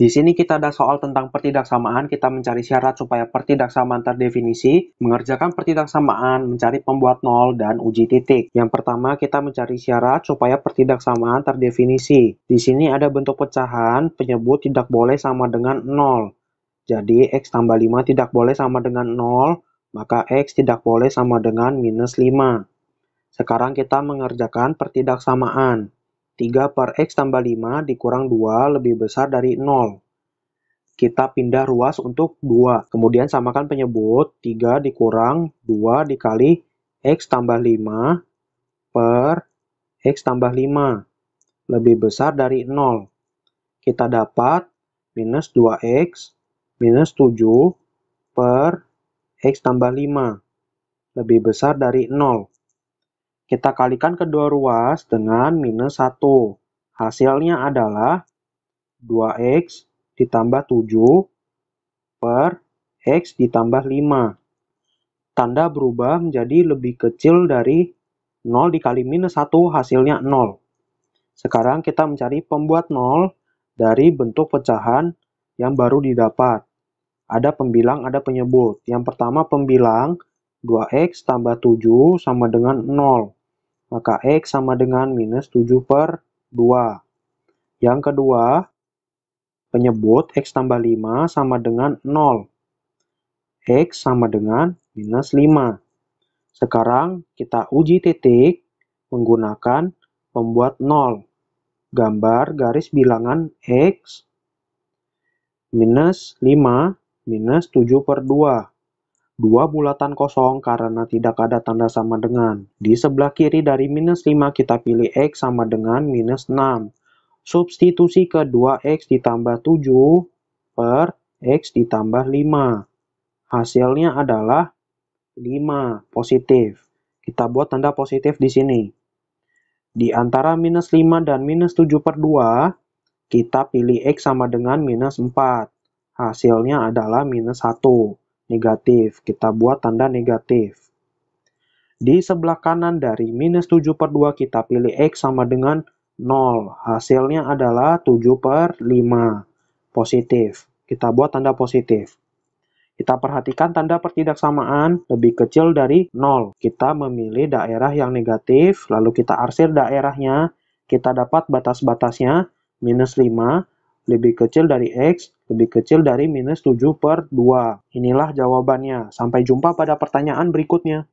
Di sini kita ada soal tentang pertidaksamaan, kita mencari syarat supaya pertidaksamaan terdefinisi, mengerjakan pertidaksamaan, mencari pembuat nol, dan uji titik. Yang pertama, kita mencari syarat supaya pertidaksamaan terdefinisi. Di sini ada bentuk pecahan, penyebut tidak boleh sama dengan nol. Jadi, X tambah 5 tidak boleh sama dengan nol, maka X tidak boleh sama dengan minus 5. Sekarang kita mengerjakan pertidaksamaan. 3 per X tambah 5 dikurang 2 lebih besar dari 0. Kita pindah ruas untuk 2. Kemudian samakan penyebut 3 dikurang 2 dikali X tambah 5 per X tambah 5 lebih besar dari 0. Kita dapat minus 2X minus 7 per X tambah 5 lebih besar dari 0. Kita kalikan kedua ruas dengan minus 1. Hasilnya adalah 2x ditambah 7 per x ditambah 5. Tanda berubah menjadi lebih kecil dari 0 dikali minus 1 hasilnya 0. Sekarang kita mencari pembuat 0 dari bentuk pecahan yang baru didapat. Ada pembilang, ada penyebut. Yang pertama pembilang 2x tambah 7 sama dengan 0. Maka X sama dengan minus 7 per 2. Yang kedua, penyebut X tambah 5 sama dengan 0. X sama dengan minus 5. Sekarang kita uji titik menggunakan pembuat 0. Gambar garis bilangan X minus 5 minus 7 per 2 dua bulatan kosong karena tidak ada tanda sama dengan. Di sebelah kiri dari minus 5 kita pilih X sama dengan minus 6. Substitusi ke 2X ditambah 7 per X ditambah 5. Hasilnya adalah 5 positif. Kita buat tanda positif di sini. Di antara minus 5 dan minus 7 per 2, kita pilih X sama dengan minus 4. Hasilnya adalah minus 1 negatif. Kita buat tanda negatif. Di sebelah kanan dari minus 7 per 2 kita pilih X sama dengan 0. Hasilnya adalah 7 per 5. Positif. Kita buat tanda positif. Kita perhatikan tanda pertidaksamaan lebih kecil dari 0. Kita memilih daerah yang negatif, lalu kita arsir daerahnya. Kita dapat batas-batasnya minus 5, lebih kecil dari X lebih kecil dari minus 7 per 2. Inilah jawabannya. Sampai jumpa pada pertanyaan berikutnya.